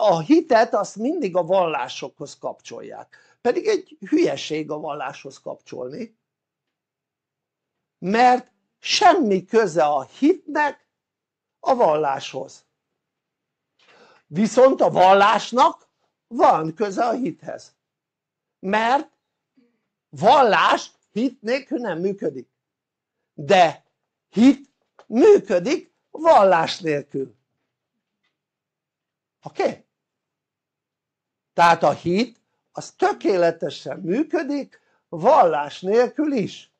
A hitet azt mindig a vallásokhoz kapcsolják. Pedig egy hülyeség a valláshoz kapcsolni, mert semmi köze a hitnek a valláshoz. Viszont a vallásnak van köze a hithez. Mert vallás hit nélkül nem működik. De hit működik vallás nélkül. Oké? Okay? tehát a hit az tökéletesen működik vallás nélkül is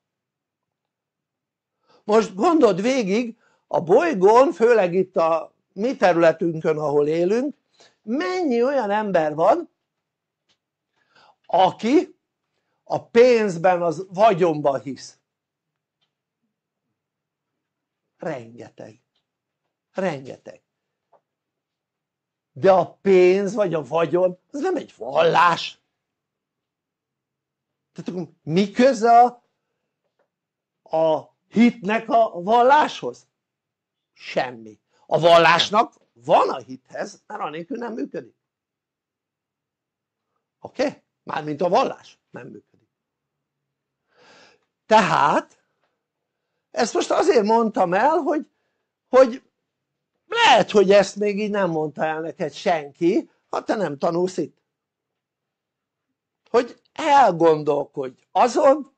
most gondold végig a bolygón főleg itt a mi területünkön ahol élünk mennyi olyan ember van aki a pénzben az vagyonban hisz rengeteg rengeteg de a pénz vagy a vagyon az nem egy vallás. Tehát akkor mi köze a, a hitnek a valláshoz? Semmi. A vallásnak van a hithez, mert anélkül nem működik. Oké? Okay? Mármint a vallás nem működik. Tehát ezt most azért mondtam el, hogy, hogy lehet hogy ezt még így nem mondta el neked senki ha te nem tanulsz itt hogy elgondolkodj azon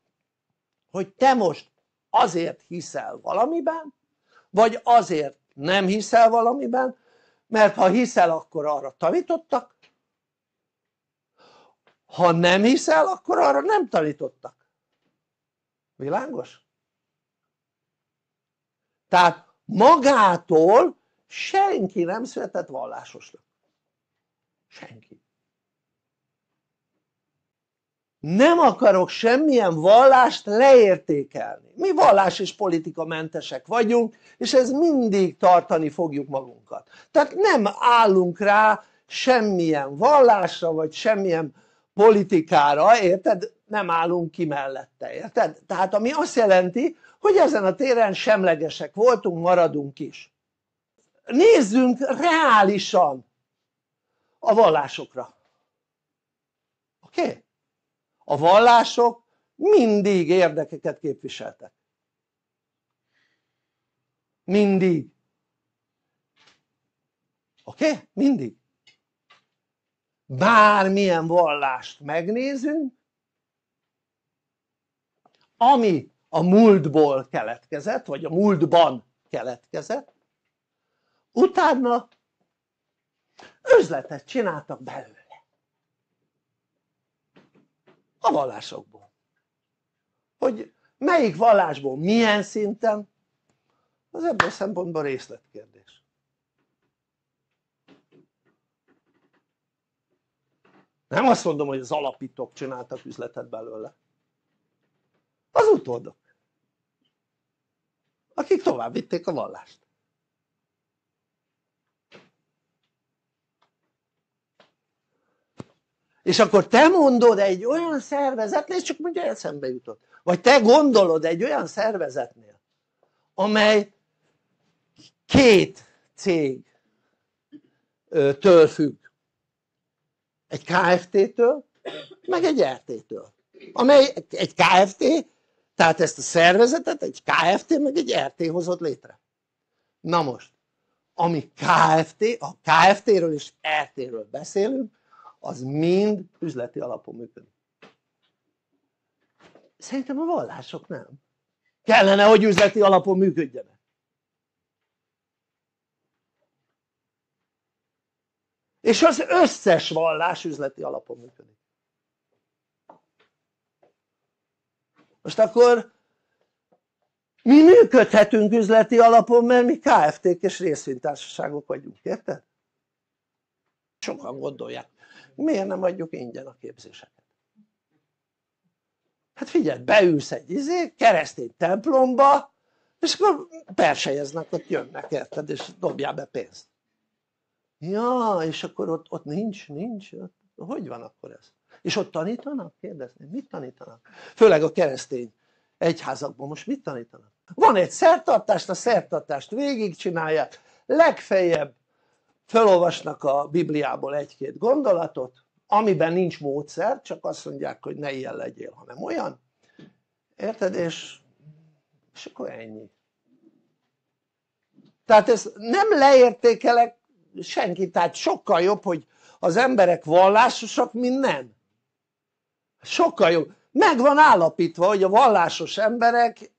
hogy te most azért hiszel valamiben vagy azért nem hiszel valamiben mert ha hiszel akkor arra tanítottak ha nem hiszel akkor arra nem tanítottak világos? tehát magától senki nem született vallásosnak. Senki. Nem akarok semmilyen vallást leértékelni. Mi vallás és politika mentesek vagyunk, és ez mindig tartani fogjuk magunkat. Tehát nem állunk rá semmilyen vallásra, vagy semmilyen politikára, érted? Nem állunk ki mellette, érted? Tehát ami azt jelenti, hogy ezen a téren semlegesek voltunk, maradunk is nézzünk reálisan a vallásokra. Oké? Okay? A vallások mindig érdekeket képviseltek. Mindig. Oké? Okay? Mindig. Bármilyen vallást megnézünk, ami a múltból keletkezett, vagy a múltban keletkezett, utána üzletet csináltak belőle a vallásokból hogy melyik vallásból milyen szinten az ebből szempontból részletkérdés nem azt mondom hogy az alapítók csináltak üzletet belőle az utódok akik tovább vitték a vallást és akkor te mondod egy olyan szervezetnél, és csak mondja eszembe jutott, vagy te gondolod egy olyan szervezetnél, amely két cég től függ, egy KFT-től, meg egy RT-től, amely egy KFT, tehát ezt a szervezetet egy KFT meg egy RT hozott létre. Na most, ami KFT, a KFT-ről és RT-ről beszélünk, az mind üzleti alapon működik szerintem a vallások nem kellene hogy üzleti alapon működjenek és az összes vallás üzleti alapon működik most akkor mi működhetünk üzleti alapon mert mi KFT-k és részvénytársaságok vagyunk, érted? sokan gondolják miért nem adjuk ingyen a képzéseket? hát figyelj beülsz egy izé, keresztény templomba és akkor persejeznek ott jönnek érted és dobjál be pénzt ja és akkor ott, ott nincs, nincs, ott, hogy van akkor ez? és ott tanítanak? kérdezni, mit tanítanak? főleg a keresztény egyházakban most mit tanítanak? van egy szertartást, a szertartást végigcsinálják legfeljebb felolvasnak a Bibliából egy-két gondolatot amiben nincs módszer csak azt mondják hogy ne ilyen legyél hanem olyan érted és, és akkor ennyi tehát ezt nem leértékelek senkit tehát sokkal jobb hogy az emberek vallásosak mint nem sokkal jobb meg van állapítva hogy a vallásos emberek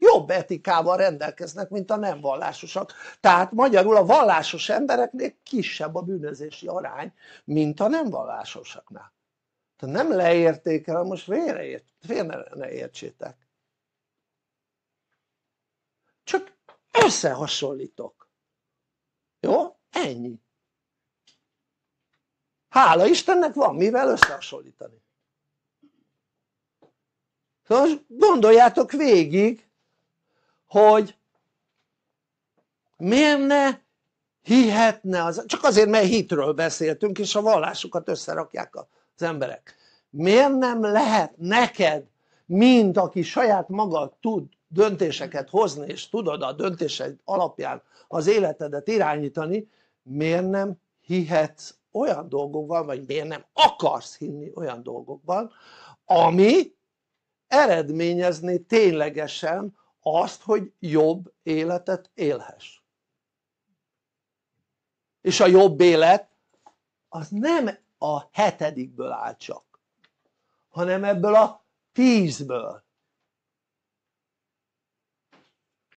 jobb etikával rendelkeznek, mint a nem vallásosak. Tehát magyarul a vallásos embereknél kisebb a bűnözési arány, mint a nem vallásosaknál. Tehát nem el, most félre, félre ne értsétek. Csak összehasonlítok. Jó? Ennyi. Hála Istennek van mivel összehasonlítani. Szóval gondoljátok végig, hogy miért ne hihetne az, csak azért mert hitről beszéltünk és a vallásukat összerakják az emberek miért nem lehet neked mint aki saját maga tud döntéseket hozni és tudod a döntéseid alapján az életedet irányítani miért nem hihetsz olyan dolgokban vagy miért nem akarsz hinni olyan dolgokban ami eredményezni ténylegesen azt, hogy jobb életet élhess és a jobb élet az nem a hetedikből áll csak hanem ebből a tízből